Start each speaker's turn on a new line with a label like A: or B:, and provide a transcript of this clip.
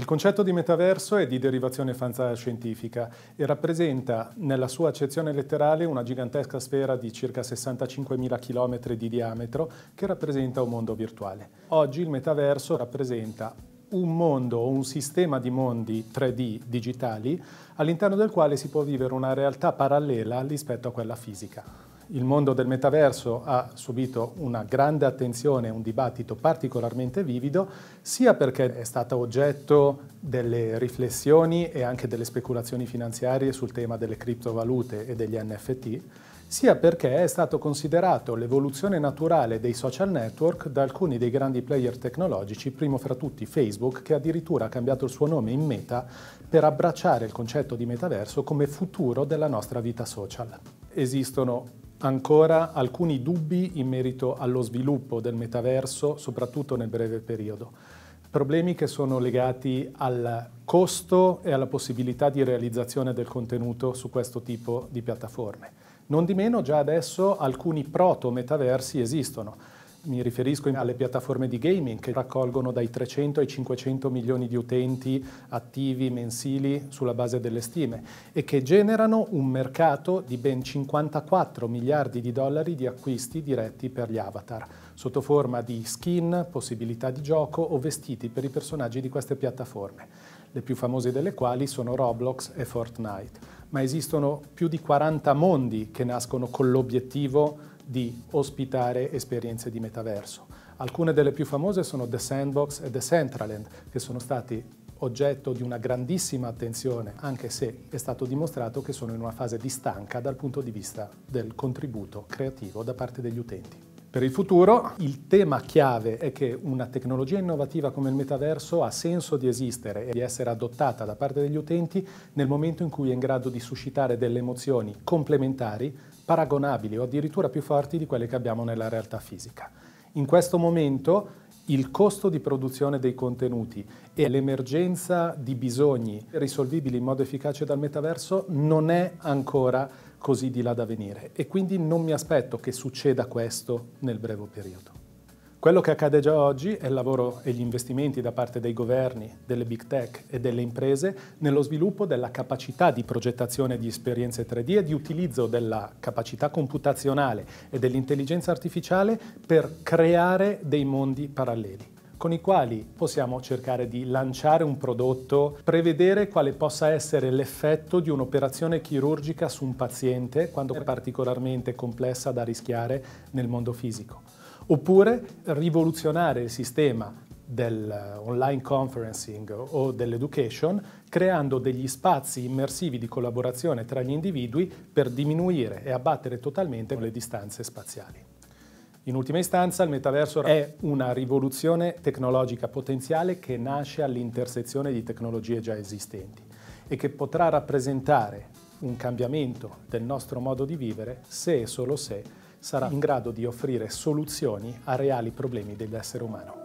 A: Il concetto di metaverso è di derivazione fantascientifica e rappresenta nella sua accezione letterale una gigantesca sfera di circa 65.000 km di diametro che rappresenta un mondo virtuale. Oggi il metaverso rappresenta un mondo o un sistema di mondi 3D digitali all'interno del quale si può vivere una realtà parallela rispetto a quella fisica il mondo del metaverso ha subito una grande attenzione, un dibattito particolarmente vivido, sia perché è stato oggetto delle riflessioni e anche delle speculazioni finanziarie sul tema delle criptovalute e degli NFT, sia perché è stato considerato l'evoluzione naturale dei social network da alcuni dei grandi player tecnologici, primo fra tutti Facebook, che addirittura ha cambiato il suo nome in Meta per abbracciare il concetto di metaverso come futuro della nostra vita social. Esistono ancora alcuni dubbi in merito allo sviluppo del metaverso, soprattutto nel breve periodo. Problemi che sono legati al costo e alla possibilità di realizzazione del contenuto su questo tipo di piattaforme. Non di meno, già adesso alcuni proto-metaversi esistono. Mi riferisco alle piattaforme di gaming che raccolgono dai 300 ai 500 milioni di utenti attivi mensili sulla base delle stime e che generano un mercato di ben 54 miliardi di dollari di acquisti diretti per gli avatar, sotto forma di skin, possibilità di gioco o vestiti per i personaggi di queste piattaforme, le più famose delle quali sono Roblox e Fortnite. Ma esistono più di 40 mondi che nascono con l'obiettivo di ospitare esperienze di metaverso. Alcune delle più famose sono The Sandbox e The Centraland, che sono stati oggetto di una grandissima attenzione, anche se è stato dimostrato che sono in una fase di stanca dal punto di vista del contributo creativo da parte degli utenti. Per il futuro il tema chiave è che una tecnologia innovativa come il metaverso ha senso di esistere e di essere adottata da parte degli utenti nel momento in cui è in grado di suscitare delle emozioni complementari paragonabili o addirittura più forti di quelle che abbiamo nella realtà fisica. In questo momento il costo di produzione dei contenuti e l'emergenza di bisogni risolvibili in modo efficace dal metaverso non è ancora così di là da venire e quindi non mi aspetto che succeda questo nel breve periodo. Quello che accade già oggi è il lavoro e gli investimenti da parte dei governi, delle big tech e delle imprese nello sviluppo della capacità di progettazione di esperienze 3D e di utilizzo della capacità computazionale e dell'intelligenza artificiale per creare dei mondi paralleli con i quali possiamo cercare di lanciare un prodotto, prevedere quale possa essere l'effetto di un'operazione chirurgica su un paziente quando è particolarmente complessa da rischiare nel mondo fisico oppure rivoluzionare il sistema dell'online eh, conferencing o dell'education creando degli spazi immersivi di collaborazione tra gli individui per diminuire e abbattere totalmente le distanze spaziali. In ultima istanza, il metaverso è una rivoluzione tecnologica potenziale che nasce all'intersezione di tecnologie già esistenti e che potrà rappresentare un cambiamento del nostro modo di vivere se e solo se sarà in grado di offrire soluzioni a reali problemi dell'essere umano.